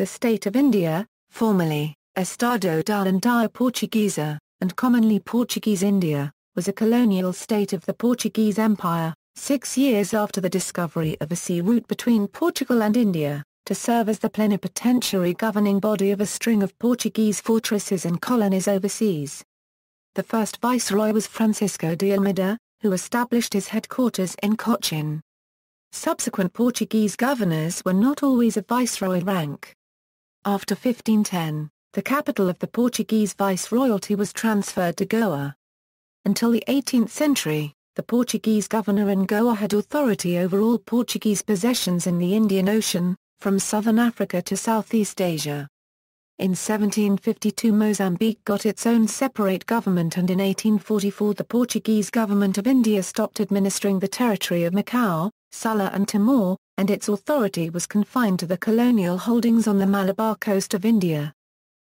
the state of India, formerly, Estado da India Portuguesa, and commonly Portuguese India, was a colonial state of the Portuguese Empire, six years after the discovery of a sea route between Portugal and India, to serve as the plenipotentiary governing body of a string of Portuguese fortresses and colonies overseas. The first viceroy was Francisco de Almeida, who established his headquarters in Cochin. Subsequent Portuguese governors were not always of viceroy rank. After 1510, the capital of the Portuguese viceroyalty was transferred to Goa. Until the 18th century, the Portuguese governor in Goa had authority over all Portuguese possessions in the Indian Ocean, from southern Africa to Southeast Asia. In 1752 Mozambique got its own separate government and in 1844 the Portuguese government of India stopped administering the territory of Macau, Sula and Timor, and its authority was confined to the colonial holdings on the Malabar coast of India.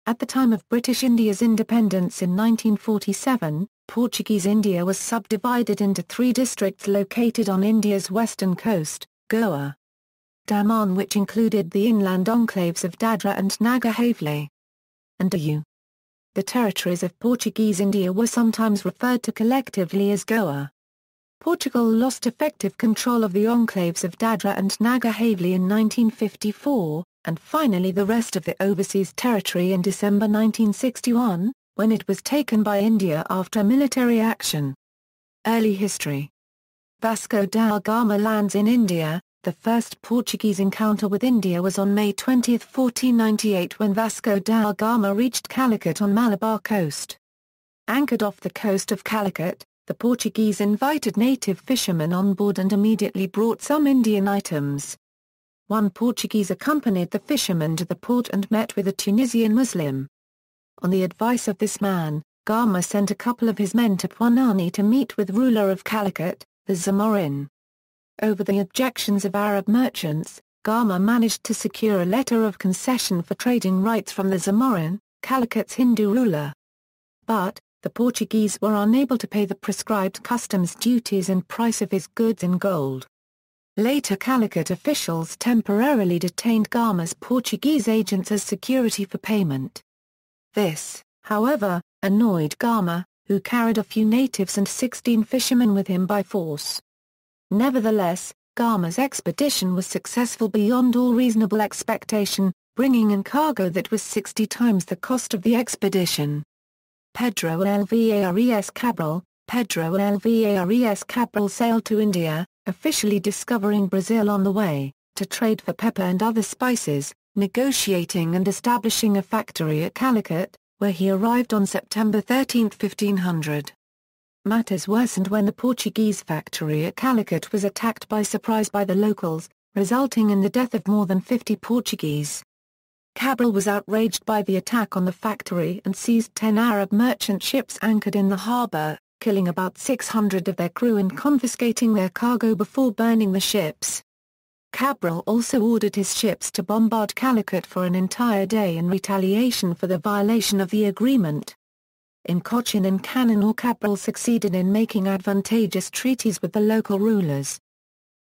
At the time of British India's independence in 1947, Portuguese India was subdivided into three districts located on India's western coast, Goa. Daman which included the inland enclaves of Dadra and Nagar Haveli. And Diu. The territories of Portuguese India were sometimes referred to collectively as Goa. Portugal lost effective control of the enclaves of Dadra and Naga Haveli in 1954, and finally the rest of the overseas territory in December 1961, when it was taken by India after military action. Early history Vasco da Gama lands in India, the first Portuguese encounter with India was on May 20, 1498 when Vasco da Gama reached Calicut on Malabar coast. Anchored off the coast of Calicut, the Portuguese invited native fishermen on board and immediately brought some Indian items. One Portuguese accompanied the fishermen to the port and met with a Tunisian Muslim. On the advice of this man, Gama sent a couple of his men to Puanani to meet with ruler of Calicut, the Zamorin. Over the objections of Arab merchants, Gama managed to secure a letter of concession for trading rights from the Zamorin, Calicut's Hindu ruler. But, the Portuguese were unable to pay the prescribed customs duties and price of his goods in gold. Later Calicut officials temporarily detained Gama's Portuguese agents as security for payment. This, however, annoyed Gama, who carried a few natives and 16 fishermen with him by force. Nevertheless, Gama's expedition was successful beyond all reasonable expectation, bringing in cargo that was 60 times the cost of the expedition. Pedro Lvares Cabral, Pedro Lvares Cabral sailed to India, officially discovering Brazil on the way, to trade for pepper and other spices, negotiating and establishing a factory at Calicut, where he arrived on September 13, 1500. Matters worsened when the Portuguese factory at Calicut was attacked by surprise by the locals, resulting in the death of more than 50 Portuguese. Cabral was outraged by the attack on the factory and seized 10 Arab merchant ships anchored in the harbour, killing about 600 of their crew and confiscating their cargo before burning the ships. Cabral also ordered his ships to bombard Calicut for an entire day in retaliation for the violation of the agreement. In Cochin and Cananore Cabral succeeded in making advantageous treaties with the local rulers,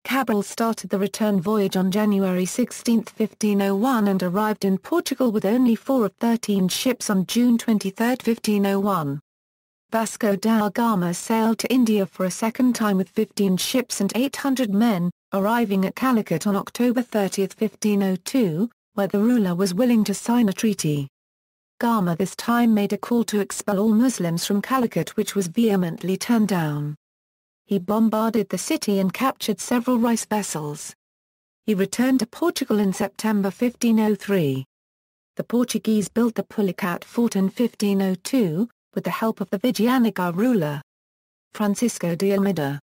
Cabral started the return voyage on January 16, 1501 and arrived in Portugal with only four of 13 ships on June 23, 1501. Vasco da Gama sailed to India for a second time with 15 ships and 800 men, arriving at Calicut on October 30, 1502, where the ruler was willing to sign a treaty. Gama this time made a call to expel all Muslims from Calicut which was vehemently turned down he bombarded the city and captured several rice vessels. He returned to Portugal in September 1503. The Portuguese built the Pulicat fort in 1502, with the help of the Vijayanagar ruler, Francisco de Almeida.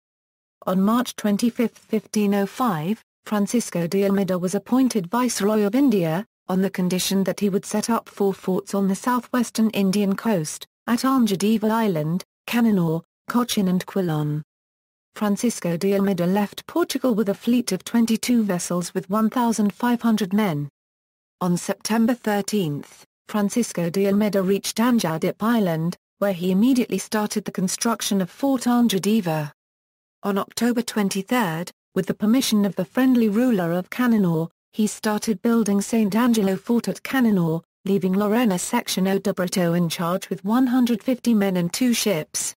On March 25, 1505, Francisco de Almeida was appointed Viceroy of India, on the condition that he would set up four forts on the southwestern Indian coast, at Anjadiva Island, Cananore, Cochin and Quilon. Francisco de Almeida left Portugal with a fleet of 22 vessels with 1,500 men. On September 13, Francisco de Almeida reached Anjadip Island, where he immediately started the construction of Fort Anjadiva. On October 23, with the permission of the friendly ruler of Cananore, he started building St. Angelo Fort at Cananore, leaving Lorena Section Brito in charge with 150 men and two ships.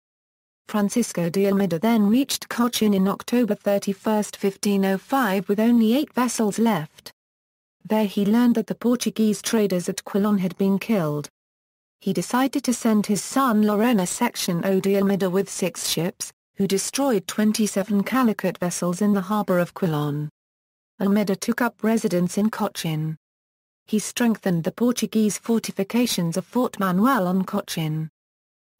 Francisco de Almeida then reached Cochin in October 31, 1505 with only eight vessels left. There he learned that the Portuguese traders at Quilon had been killed. He decided to send his son Lorena Section O de Almeida with six ships, who destroyed 27 Calicut vessels in the harbour of Quilon. Almeida took up residence in Cochin. He strengthened the Portuguese fortifications of Fort Manuel on Cochin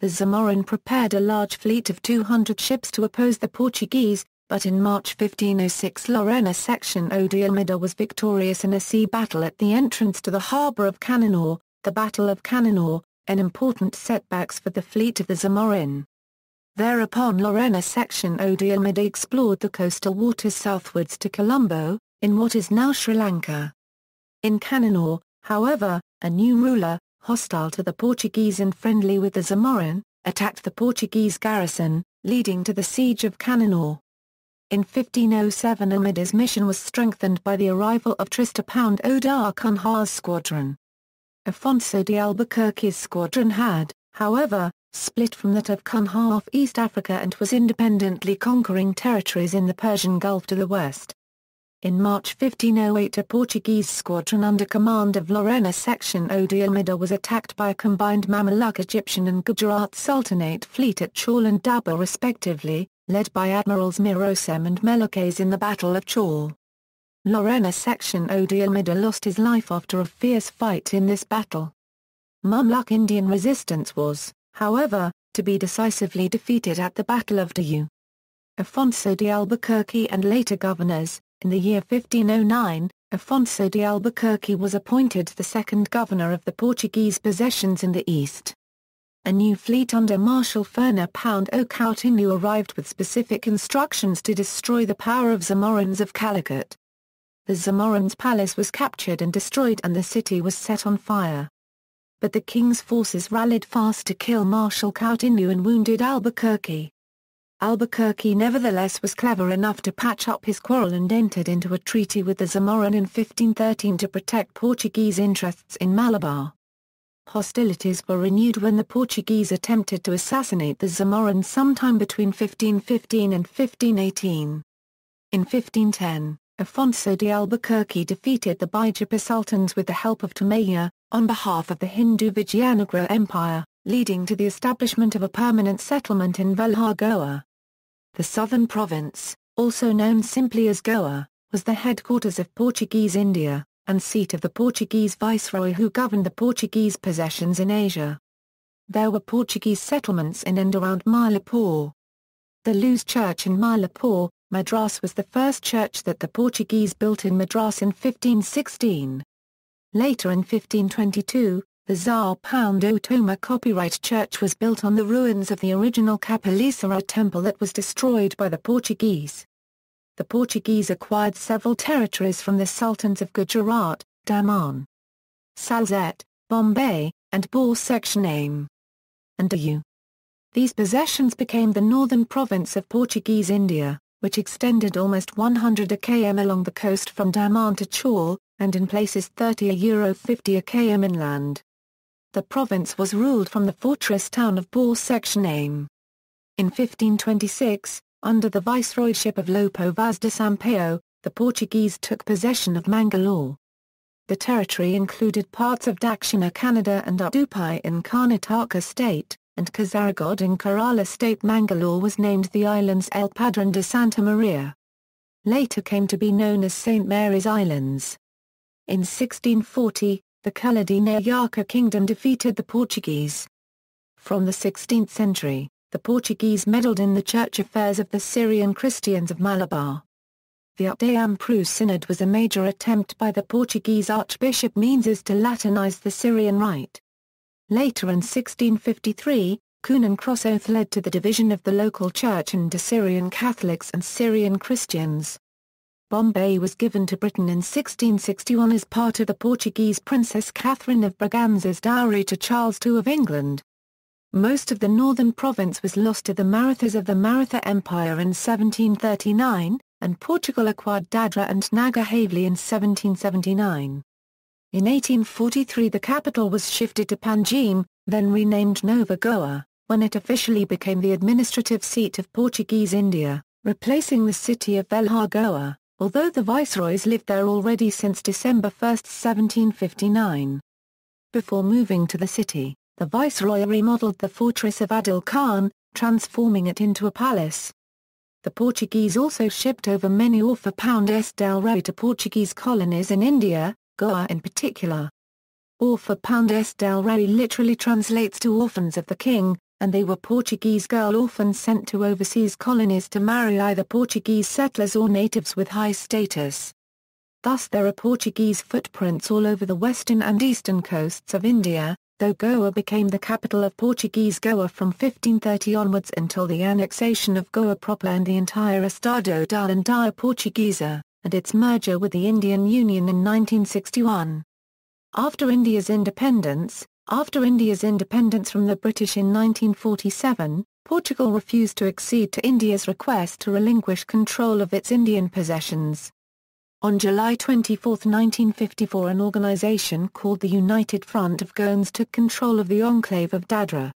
the Zamorin prepared a large fleet of 200 ships to oppose the Portuguese, but in March 1506 Lorena section Odielmida was victorious in a sea battle at the entrance to the harbour of Cananore, the Battle of Cananore, an important setbacks for the fleet of the Zamorin. Thereupon Lorena section Odielmida explored the coastal waters southwards to Colombo, in what is now Sri Lanka. In Cananore, however, a new ruler, hostile to the Portuguese and friendly with the Zamorin, attacked the Portuguese garrison, leading to the siege of Cananore. In 1507 Amida's mission was strengthened by the arrival of Pound Odar Cunha's squadron. Afonso de Albuquerque's squadron had, however, split from that of Cunha of East Africa and was independently conquering territories in the Persian Gulf to the west. In March 1508 a Portuguese squadron under command of Lorena Section Odiamida was attacked by a combined Mamluk Egyptian and Gujarat Sultanate fleet at Chaul and Dabur respectively, led by Admirals Mirosem and Melukes in the Battle of Chaul. Lorena Section Odiamida lost his life after a fierce fight in this battle. Mamluk Indian resistance was, however, to be decisively defeated at the Battle of Diu. Afonso de Albuquerque and later governors, in the year 1509, Afonso de Albuquerque was appointed the second governor of the Portuguese possessions in the east. A new fleet under Marshal Ferner Pound o Coutinho arrived with specific instructions to destroy the power of Zamorans of Calicut. The Zamorans' palace was captured and destroyed and the city was set on fire. But the king's forces rallied fast to kill Marshal Coutinho and wounded Albuquerque. Albuquerque nevertheless was clever enough to patch up his quarrel and entered into a treaty with the Zamorin in 1513 to protect Portuguese interests in Malabar. Hostilities were renewed when the Portuguese attempted to assassinate the Zamorans sometime between 1515 and 1518. In 1510, Afonso de Albuquerque defeated the Bijapur Sultans with the help of Tamaya, on behalf of the Hindu Vijayanagara Empire, leading to the establishment of a permanent settlement in Velhagoa. The southern province, also known simply as Goa, was the headquarters of Portuguese India, and seat of the Portuguese viceroy who governed the Portuguese possessions in Asia. There were Portuguese settlements in and around Mylapore. The Luz Church in Mylapore, Madras was the first church that the Portuguese built in Madras in 1516. Later in 1522, the Tsar Pound Otoma Copyright Church was built on the ruins of the original Kapilīsara temple that was destroyed by the Portuguese. The Portuguese acquired several territories from the sultans of Gujarat, Daman, Salzet, Bombay, and Bor Section Aim, and Diu. These possessions became the northern province of Portuguese India, which extended almost 100 km along the coast from Daman to Chaul, and in places 30 50 km inland. The province was ruled from the fortress town of Bor section aim. In 1526, under the viceroyship of Lopo Vaz de Sampaio, the Portuguese took possession of Mangalore. The territory included parts of Dakshina Kannada and Udupi in Karnataka state, and Kasaragod in Kerala state Mangalore was named the islands El Padron de Santa Maria. Later came to be known as St. Mary's Islands. In 1640, the Caladinayaka kingdom defeated the Portuguese. From the 16th century, the Portuguese meddled in the church affairs of the Syrian Christians of Malabar. The Updayam Synod was a major attempt by the Portuguese Archbishop Menezes to Latinize the Syrian rite. Later in 1653, Cross Oath led to the division of the local church into Syrian Catholics and Syrian Christians, Bombay was given to Britain in 1661 as part of the Portuguese Princess Catherine of Braganza's dowry to Charles II of England. Most of the northern province was lost to the Marathas of the Maratha Empire in 1739, and Portugal acquired Dadra and Nagar Haveli in 1779. In 1843 the capital was shifted to Panjim, then renamed Nova Goa, when it officially became the administrative seat of Portuguese India, replacing the city of Velha Goa although the viceroys lived there already since December 1, 1759. Before moving to the city, the viceroy remodeled the fortress of Adil Khan, transforming it into a palace. The Portuguese also shipped over many ore for del rey to Portuguese colonies in India, Goa in particular. Ore del rey literally translates to orphans of the king, and they were Portuguese girl orphans sent to overseas colonies to marry either Portuguese settlers or natives with high status. Thus there are Portuguese footprints all over the western and eastern coasts of India, though Goa became the capital of Portuguese Goa from 1530 onwards until the annexation of Goa proper and the entire Estado da India Portuguesa, and its merger with the Indian Union in 1961. After India's independence, after India's independence from the British in 1947, Portugal refused to accede to India's request to relinquish control of its Indian possessions. On July 24, 1954 an organization called the United Front of Goans took control of the enclave of Dadra.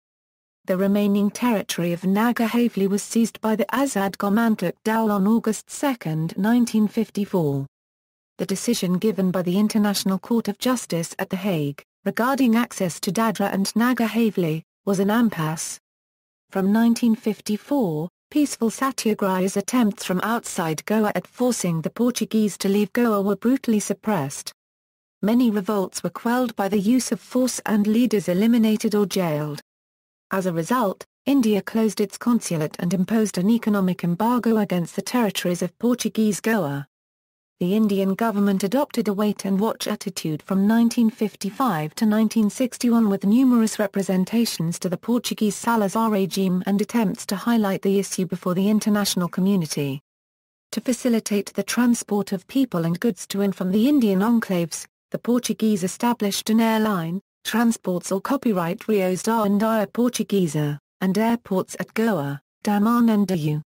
The remaining territory of Naga Haveli was seized by the Azad Gomantuk Dal on August 2, 1954. The decision given by the International Court of Justice at The Hague regarding access to Dadra and Nagar Haveli, was an impasse. From 1954, peaceful satyagrahis attempts from outside Goa at forcing the Portuguese to leave Goa were brutally suppressed. Many revolts were quelled by the use of force and leaders eliminated or jailed. As a result, India closed its consulate and imposed an economic embargo against the territories of Portuguese Goa. The Indian government adopted a wait-and-watch attitude from 1955 to 1961 with numerous representations to the Portuguese Salazar regime and attempts to highlight the issue before the international community. To facilitate the transport of people and goods to and from the Indian enclaves, the Portuguese established an airline, transports or copyright Rios da Air Portuguesa, and airports at Goa, Daman and Diu.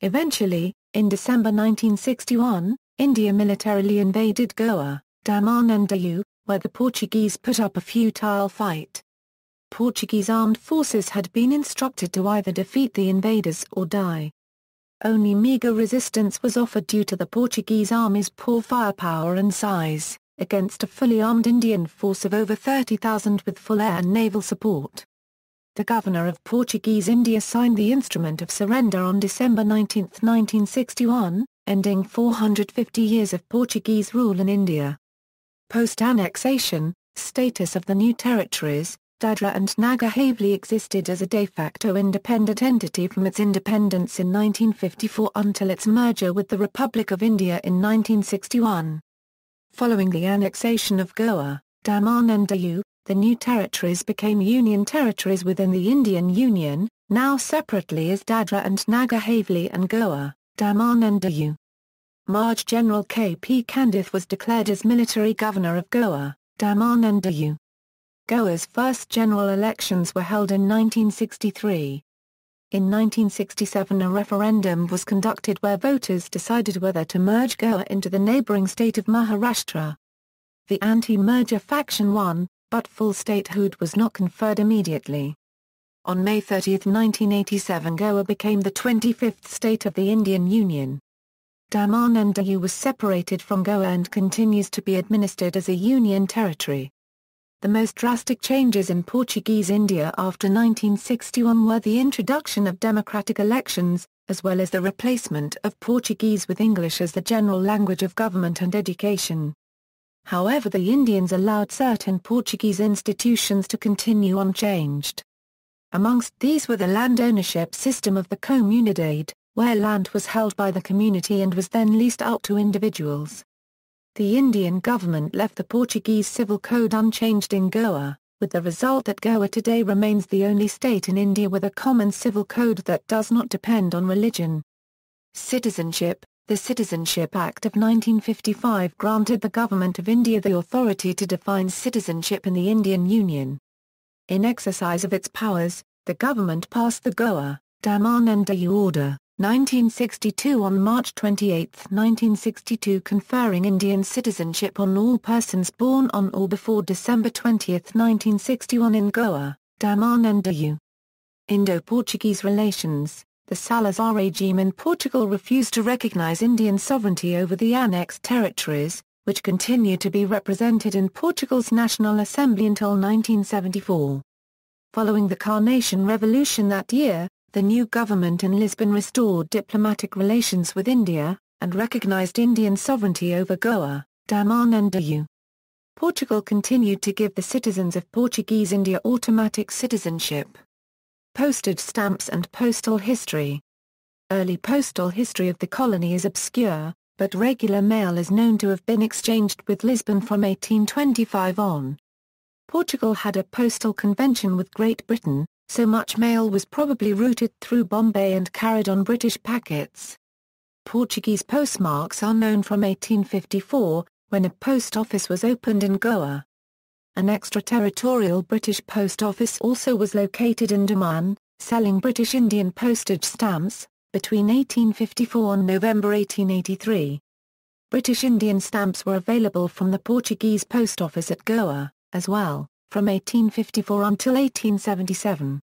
Eventually, in December 1961, India militarily invaded Goa, Daman and Diu, where the Portuguese put up a futile fight. Portuguese armed forces had been instructed to either defeat the invaders or die. Only meagre resistance was offered due to the Portuguese army's poor firepower and size, against a fully armed Indian force of over 30,000 with full air and naval support. The governor of Portuguese India signed the instrument of surrender on December 19, 1961, ending 450 years of Portuguese rule in India. Post-annexation, status of the new territories, Dadra and Nagar Haveli existed as a de facto independent entity from its independence in 1954 until its merger with the Republic of India in 1961. Following the annexation of Goa, Daman and Diu, the new territories became union territories within the Indian Union, now separately as Dadra and Nagar Haveli and Goa. Damanandayu. March General K. P. Kandith was declared as military governor of Goa, Damanandayu. Goa's first general elections were held in 1963. In 1967 a referendum was conducted where voters decided whether to merge Goa into the neighbouring state of Maharashtra. The anti-merger faction won, but full statehood was not conferred immediately. On May 30, 1987 Goa became the 25th state of the Indian Union. Daman and Diu was separated from Goa and continues to be administered as a union territory. The most drastic changes in Portuguese India after 1961 were the introduction of democratic elections, as well as the replacement of Portuguese with English as the general language of government and education. However the Indians allowed certain Portuguese institutions to continue unchanged. Amongst these were the land ownership system of the Comunidad, where land was held by the community and was then leased out to individuals. The Indian government left the Portuguese civil code unchanged in Goa, with the result that Goa today remains the only state in India with a common civil code that does not depend on religion. Citizenship The Citizenship Act of 1955 granted the Government of India the authority to define citizenship in the Indian Union, in exercise of its powers, the government passed the Goa, Damananda Order, 1962 on March 28, 1962 conferring Indian citizenship on all persons born on or before December 20, 1961 in Goa, Damanandayu. Indo-Portuguese relations The Salazar regime in Portugal refused to recognize Indian sovereignty over the annexed territories, which continued to be represented in Portugal's National Assembly until 1974. Following the Carnation Revolution that year, the new government in Lisbon restored diplomatic relations with India, and recognized Indian sovereignty over Goa, Daman and Diu. Portugal continued to give the citizens of Portuguese India automatic citizenship. Postage stamps and postal history Early postal history of the colony is obscure, but regular mail is known to have been exchanged with Lisbon from 1825 on. Portugal had a postal convention with Great Britain, so much mail was probably routed through Bombay and carried on British packets. Portuguese postmarks are known from 1854, when a post office was opened in Goa. An extraterritorial British post office also was located in Daman, selling British Indian postage stamps, between 1854 and November 1883. British Indian stamps were available from the Portuguese post office at Goa, as well, from 1854 until 1877.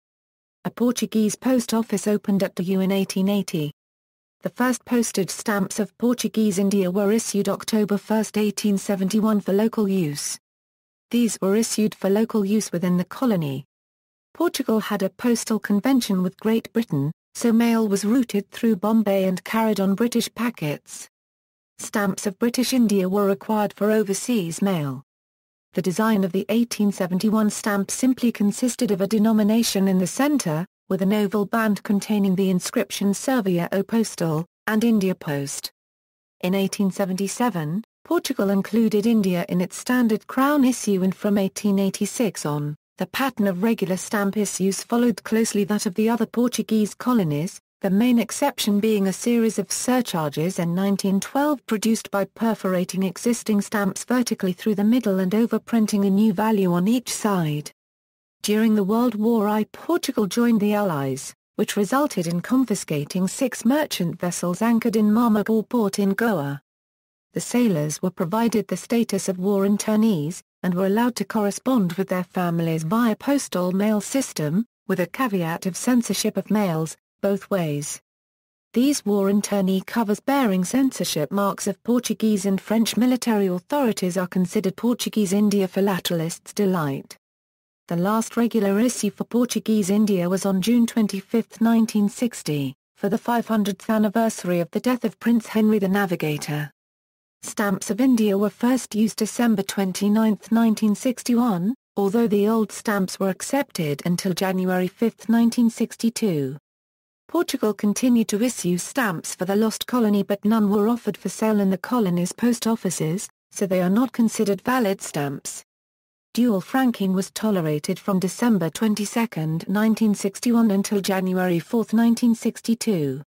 A Portuguese post office opened at U in 1880. The first postage stamps of Portuguese India were issued October 1, 1871 for local use. These were issued for local use within the colony. Portugal had a postal convention with Great Britain, so mail was routed through Bombay and carried on British packets. Stamps of British India were required for overseas mail. The design of the 1871 stamp simply consisted of a denomination in the centre, with an oval band containing the inscription Servia o Postal, and India Post. In 1877, Portugal included India in its standard crown issue and from 1886 on, the pattern of regular stamp issues followed closely that of the other Portuguese colonies, the main exception being a series of surcharges in 1912 produced by perforating existing stamps vertically through the middle and overprinting a new value on each side. During the World War I Portugal joined the Allies, which resulted in confiscating six merchant vessels anchored in Marmabal port in Goa. The sailors were provided the status of war internees, and were allowed to correspond with their families via postal mail system, with a caveat of censorship of mails both ways. These war internee covers bearing censorship marks of Portuguese and French military authorities are considered Portuguese India philatelists' delight. The last regular issue for Portuguese India was on June 25, 1960, for the 500th anniversary of the death of Prince Henry the Navigator. Stamps of India were first used December 29, 1961, although the old stamps were accepted until January 5, 1962. Portugal continued to issue stamps for the lost colony but none were offered for sale in the colony's post offices, so they are not considered valid stamps. Dual franking was tolerated from December 22, 1961 until January 4, 1962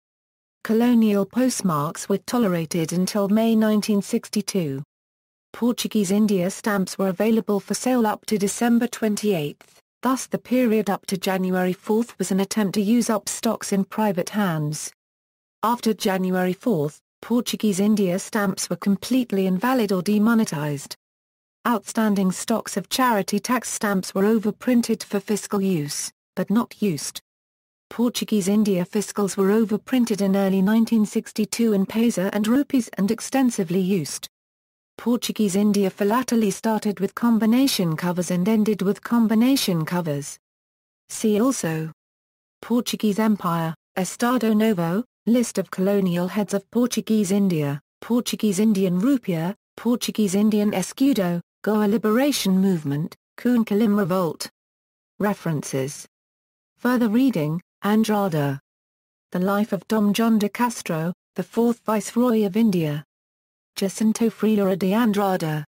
colonial postmarks were tolerated until May 1962. Portuguese India stamps were available for sale up to December 28, thus the period up to January 4 was an attempt to use up stocks in private hands. After January 4, Portuguese India stamps were completely invalid or demonetized. Outstanding stocks of charity tax stamps were overprinted for fiscal use, but not used. Portuguese India fiscals were overprinted in early 1962 in Pesa and rupees and extensively used. Portuguese India philately started with combination covers and ended with combination covers. See also Portuguese Empire, Estado Novo, List of colonial heads of Portuguese India, Portuguese Indian Rupiah, Portuguese Indian Escudo, Goa Liberation Movement, Kunkalim Revolt. References Further reading Andrada. The Life of Dom John de Castro, the fourth Viceroy of India. Jacinto Freire de Andrada.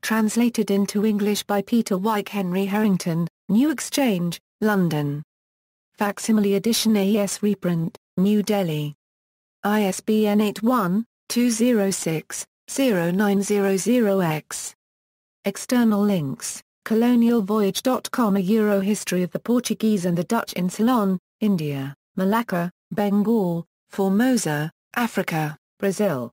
Translated into English by Peter Wyke Henry Harrington, New Exchange, London. Facsimile edition AES reprint, New Delhi. ISBN 81 206 0900X. External links colonialvoyage.com A Euro History of the Portuguese and the Dutch in Ceylon, India, Malacca, Bengal, Formosa, Africa, Brazil,